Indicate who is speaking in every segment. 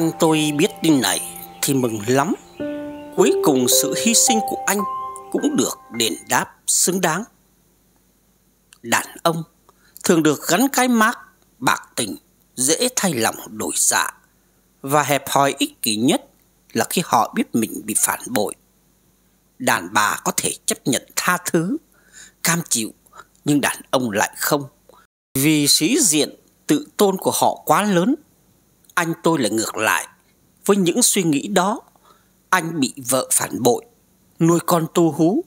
Speaker 1: anh tôi biết tin này thì mừng lắm cuối cùng sự hy sinh của anh cũng được đền đáp xứng đáng đàn ông thường được gắn cái mác bạc tình dễ thay lòng đổi dạ và hẹp hòi ích kỷ nhất là khi họ biết mình bị phản bội đàn bà có thể chấp nhận tha thứ cam chịu nhưng đàn ông lại không vì sĩ diện tự tôn của họ quá lớn anh tôi lại ngược lại. Với những suy nghĩ đó, anh bị vợ phản bội, nuôi con tu hú,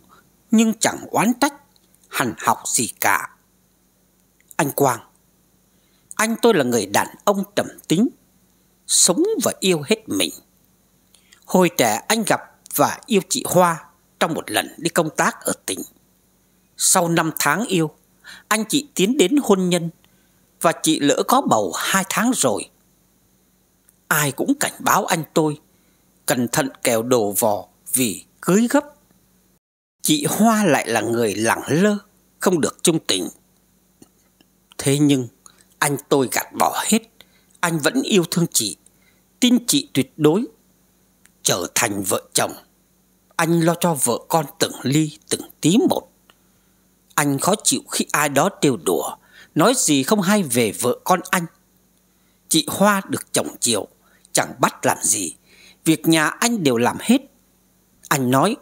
Speaker 1: nhưng chẳng oán trách, hẳn học gì cả. Anh Quang, anh tôi là người đàn ông trầm tính, sống và yêu hết mình. Hồi trẻ anh gặp và yêu chị Hoa trong một lần đi công tác ở tỉnh. Sau 5 tháng yêu, anh chị tiến đến hôn nhân và chị lỡ có bầu 2 tháng rồi ai cũng cảnh báo anh tôi cẩn thận kèo đổ vò vì cưới gấp chị hoa lại là người lẳng lơ không được trung tình thế nhưng anh tôi gạt bỏ hết anh vẫn yêu thương chị tin chị tuyệt đối trở thành vợ chồng anh lo cho vợ con từng ly từng tí một anh khó chịu khi ai đó trêu đùa nói gì không hay về vợ con anh chị hoa được chồng chiều chẳng bắt làm gì Việc nhà anh đều làm hết Anh nói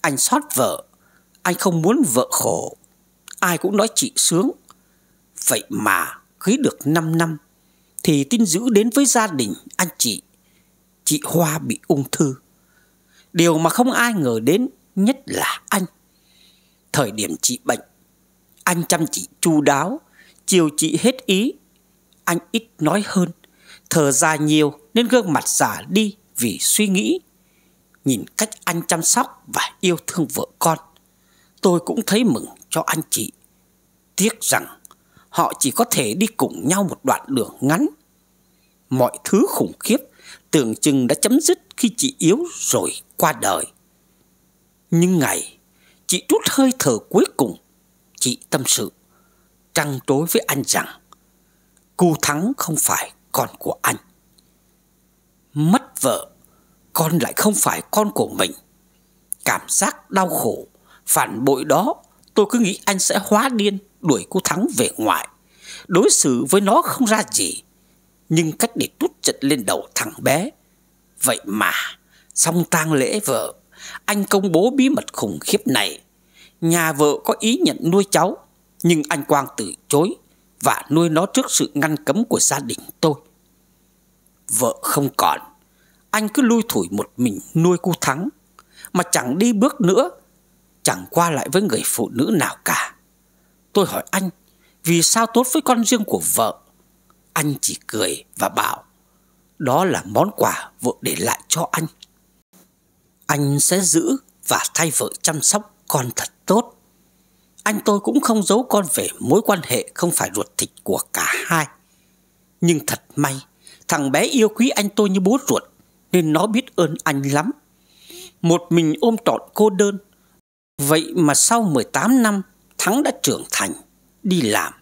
Speaker 1: Anh xót vợ Anh không muốn vợ khổ Ai cũng nói chị sướng Vậy mà cưới được 5 năm Thì tin giữ đến với gia đình anh chị Chị Hoa bị ung thư Điều mà không ai ngờ đến Nhất là anh Thời điểm chị bệnh Anh chăm chị chu đáo Chiều chị hết ý Anh ít nói hơn Thở dài nhiều nên gương mặt già đi vì suy nghĩ. Nhìn cách anh chăm sóc và yêu thương vợ con, tôi cũng thấy mừng cho anh chị. Tiếc rằng họ chỉ có thể đi cùng nhau một đoạn đường ngắn. Mọi thứ khủng khiếp tưởng chừng đã chấm dứt khi chị yếu rồi qua đời. Nhưng ngày chị rút hơi thở cuối cùng, chị tâm sự trăng trối với anh rằng cu thắng không phải con của anh Mất vợ Con lại không phải con của mình Cảm giác đau khổ Phản bội đó Tôi cứ nghĩ anh sẽ hóa điên Đuổi cô Thắng về ngoại Đối xử với nó không ra gì Nhưng cách để tút trận lên đầu thằng bé Vậy mà Xong tang lễ vợ Anh công bố bí mật khủng khiếp này Nhà vợ có ý nhận nuôi cháu Nhưng anh Quang từ chối Và nuôi nó trước sự ngăn cấm của gia đình tôi vợ không còn anh cứ lui thủi một mình nuôi cu thắng mà chẳng đi bước nữa chẳng qua lại với người phụ nữ nào cả tôi hỏi anh vì sao tốt với con riêng của vợ anh chỉ cười và bảo đó là món quà vợ để lại cho anh anh sẽ giữ và thay vợ chăm sóc con thật tốt anh tôi cũng không giấu con về mối quan hệ không phải ruột thịt của cả hai nhưng thật may Thằng bé yêu quý anh tôi như bố ruột Nên nó biết ơn anh lắm Một mình ôm trọn cô đơn Vậy mà sau 18 năm Thắng đã trưởng thành Đi làm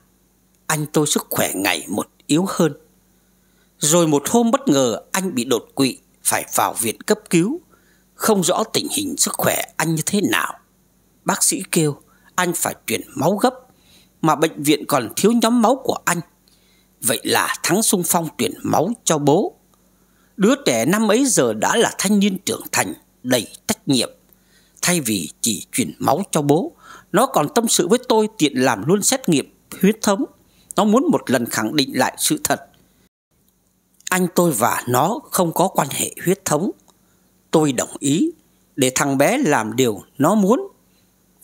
Speaker 1: Anh tôi sức khỏe ngày một yếu hơn Rồi một hôm bất ngờ Anh bị đột quỵ Phải vào viện cấp cứu Không rõ tình hình sức khỏe anh như thế nào Bác sĩ kêu Anh phải chuyển máu gấp Mà bệnh viện còn thiếu nhóm máu của anh Vậy là thắng sung phong tuyển máu cho bố Đứa trẻ năm ấy giờ đã là thanh niên trưởng thành Đầy trách nhiệm Thay vì chỉ chuyển máu cho bố Nó còn tâm sự với tôi tiện làm luôn xét nghiệm huyết thống Nó muốn một lần khẳng định lại sự thật Anh tôi và nó không có quan hệ huyết thống Tôi đồng ý Để thằng bé làm điều nó muốn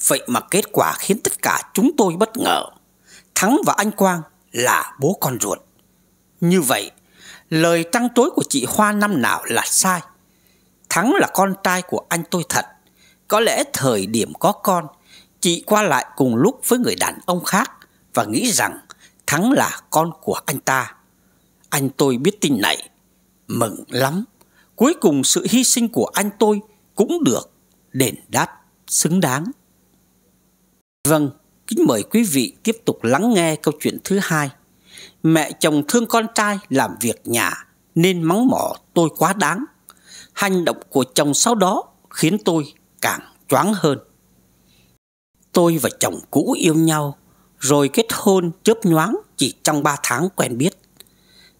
Speaker 1: Vậy mà kết quả khiến tất cả chúng tôi bất ngờ Thắng và anh Quang là bố con ruột. Như vậy, lời tăng tối của chị Hoa năm nào là sai. Thắng là con trai của anh tôi thật. Có lẽ thời điểm có con, chị qua lại cùng lúc với người đàn ông khác và nghĩ rằng Thắng là con của anh ta. Anh tôi biết tin này, mừng lắm. Cuối cùng sự hy sinh của anh tôi cũng được đền đáp xứng đáng. Vâng, Kính mời quý vị tiếp tục lắng nghe câu chuyện thứ hai. Mẹ chồng thương con trai làm việc nhà nên mắng mỏ tôi quá đáng. Hành động của chồng sau đó khiến tôi càng choáng hơn. Tôi và chồng cũ yêu nhau rồi kết hôn chớp nhoáng chỉ trong 3 tháng quen biết.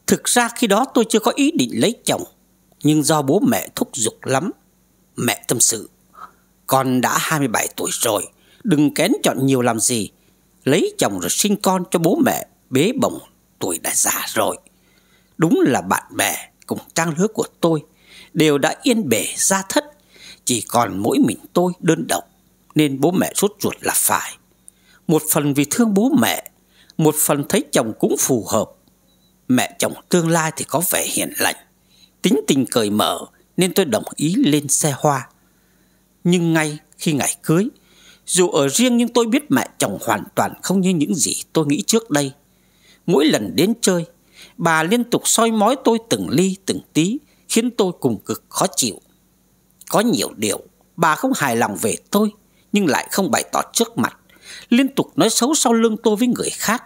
Speaker 1: Thực ra khi đó tôi chưa có ý định lấy chồng, nhưng do bố mẹ thúc giục lắm, mẹ tâm sự, con đã 27 tuổi rồi Đừng kén chọn nhiều làm gì Lấy chồng rồi sinh con cho bố mẹ Bế bồng tuổi đã già rồi Đúng là bạn bè cùng trang lứa của tôi Đều đã yên bề ra thất Chỉ còn mỗi mình tôi đơn độc Nên bố mẹ sốt ruột là phải Một phần vì thương bố mẹ Một phần thấy chồng cũng phù hợp Mẹ chồng tương lai thì có vẻ hiền lành Tính tình cởi mở Nên tôi đồng ý lên xe hoa Nhưng ngay khi ngày cưới dù ở riêng nhưng tôi biết mẹ chồng hoàn toàn không như những gì tôi nghĩ trước đây. Mỗi lần đến chơi, bà liên tục soi mói tôi từng ly từng tí, khiến tôi cùng cực khó chịu. Có nhiều điều bà không hài lòng về tôi, nhưng lại không bày tỏ trước mặt, liên tục nói xấu sau lưng tôi với người khác.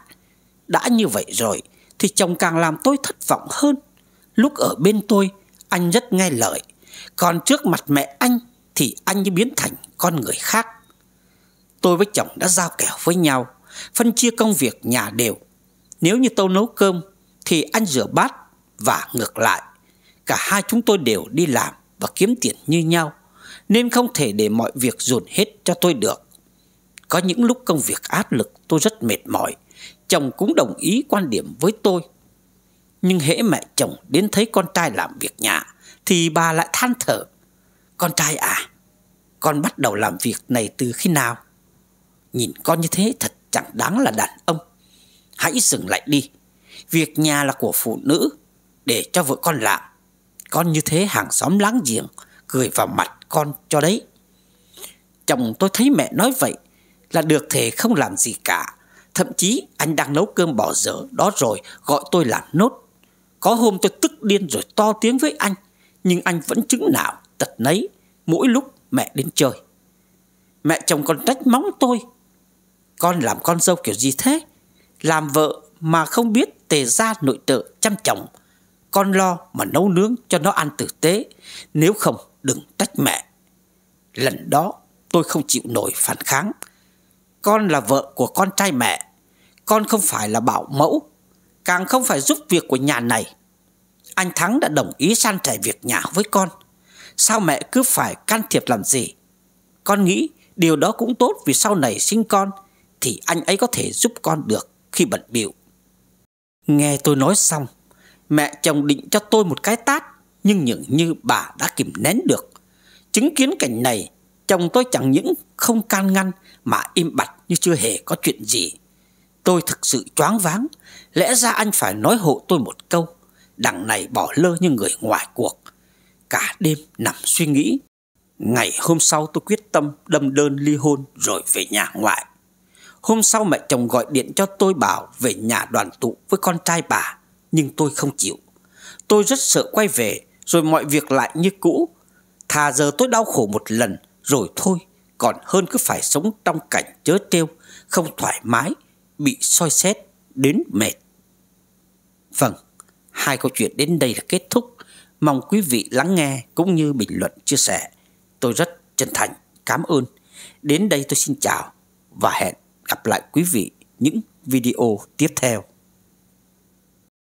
Speaker 1: Đã như vậy rồi, thì chồng càng làm tôi thất vọng hơn. Lúc ở bên tôi, anh rất nghe lời, còn trước mặt mẹ anh thì anh như biến thành con người khác. Tôi với chồng đã giao kèo với nhau Phân chia công việc nhà đều Nếu như tôi nấu cơm Thì anh rửa bát và ngược lại Cả hai chúng tôi đều đi làm Và kiếm tiền như nhau Nên không thể để mọi việc dồn hết cho tôi được Có những lúc công việc áp lực Tôi rất mệt mỏi Chồng cũng đồng ý quan điểm với tôi Nhưng hễ mẹ chồng đến thấy con trai làm việc nhà Thì bà lại than thở Con trai à Con bắt đầu làm việc này từ khi nào Nhìn con như thế thật chẳng đáng là đàn ông Hãy dừng lại đi Việc nhà là của phụ nữ Để cho vợ con làm Con như thế hàng xóm láng giềng Cười vào mặt con cho đấy Chồng tôi thấy mẹ nói vậy Là được thể không làm gì cả Thậm chí anh đang nấu cơm bỏ dở Đó rồi gọi tôi làm nốt Có hôm tôi tức điên rồi to tiếng với anh Nhưng anh vẫn chứng nào tật nấy Mỗi lúc mẹ đến chơi Mẹ chồng còn trách móng tôi con làm con dâu kiểu gì thế Làm vợ mà không biết tề gia nội trợ chăm chồng Con lo mà nấu nướng cho nó ăn tử tế Nếu không đừng trách mẹ Lần đó tôi không chịu nổi phản kháng Con là vợ của con trai mẹ Con không phải là bảo mẫu Càng không phải giúp việc của nhà này Anh Thắng đã đồng ý san trải việc nhà với con Sao mẹ cứ phải can thiệp làm gì Con nghĩ điều đó cũng tốt vì sau này sinh con thì anh ấy có thể giúp con được khi bận bịu nghe tôi nói xong mẹ chồng định cho tôi một cái tát nhưng dường như bà đã kìm nén được chứng kiến cảnh này chồng tôi chẳng những không can ngăn mà im bặt như chưa hề có chuyện gì tôi thực sự choáng váng lẽ ra anh phải nói hộ tôi một câu đằng này bỏ lơ như người ngoài cuộc cả đêm nằm suy nghĩ ngày hôm sau tôi quyết tâm đâm đơn ly hôn rồi về nhà ngoại Hôm sau mẹ chồng gọi điện cho tôi bảo về nhà đoàn tụ với con trai bà, nhưng tôi không chịu. Tôi rất sợ quay về, rồi mọi việc lại như cũ. Thà giờ tôi đau khổ một lần, rồi thôi, còn hơn cứ phải sống trong cảnh chớ trêu, không thoải mái, bị soi xét, đến mệt. Vâng, hai câu chuyện đến đây là kết thúc. Mong quý vị lắng nghe cũng như bình luận chia sẻ. Tôi rất chân thành, cảm ơn. Đến đây tôi xin chào và hẹn gặp lại quý vị những video tiếp theo.